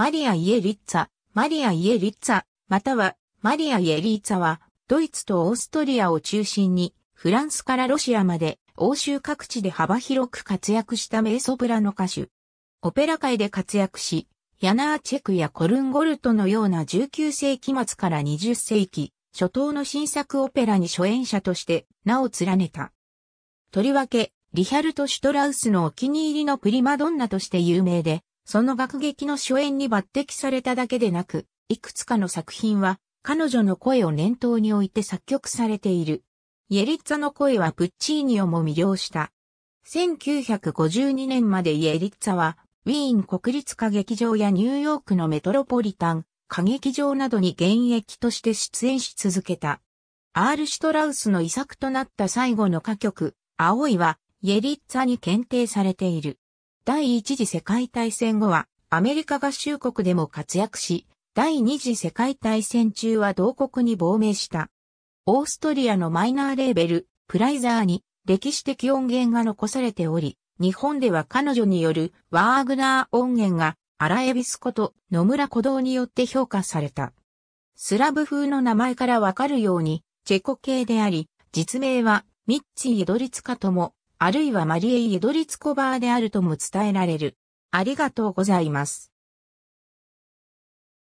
マリア・イエリッツァ、マリア・イエリッツァ、またはマリア・イエリッツァは、ドイツとオーストリアを中心に、フランスからロシアまで、欧州各地で幅広く活躍した名ソプラノ歌手。オペラ界で活躍し、ヤナーチェクやコルンゴルトのような19世紀末から20世紀、初頭の新作オペラに初演者として名を連ねた。とりわけ、リヒャルト・シュトラウスのお気に入りのプリマドンナとして有名で、その学劇の初演に抜擢されただけでなく、いくつかの作品は彼女の声を念頭に置いて作曲されている。イエリッツァの声はプッチーニをも魅了した。1952年までイエリッツァは、ウィーン国立歌劇場やニューヨークのメトロポリタン、歌劇場などに現役として出演し続けた。アール・シュトラウスの遺作となった最後の歌曲、青いは、イエリッツァに検定されている。第一次世界大戦後はアメリカ合衆国でも活躍し、第二次世界大戦中は同国に亡命した。オーストリアのマイナーレーベル、プライザーに歴史的音源が残されており、日本では彼女によるワーグナー音源がアラエビスこと野村鼓動によって評価された。スラブ風の名前からわかるように、チェコ系であり、実名はミッチ・イドリツカともあるいはマリエイ・エドリツコバーであるとも伝えられる。ありがとうございます。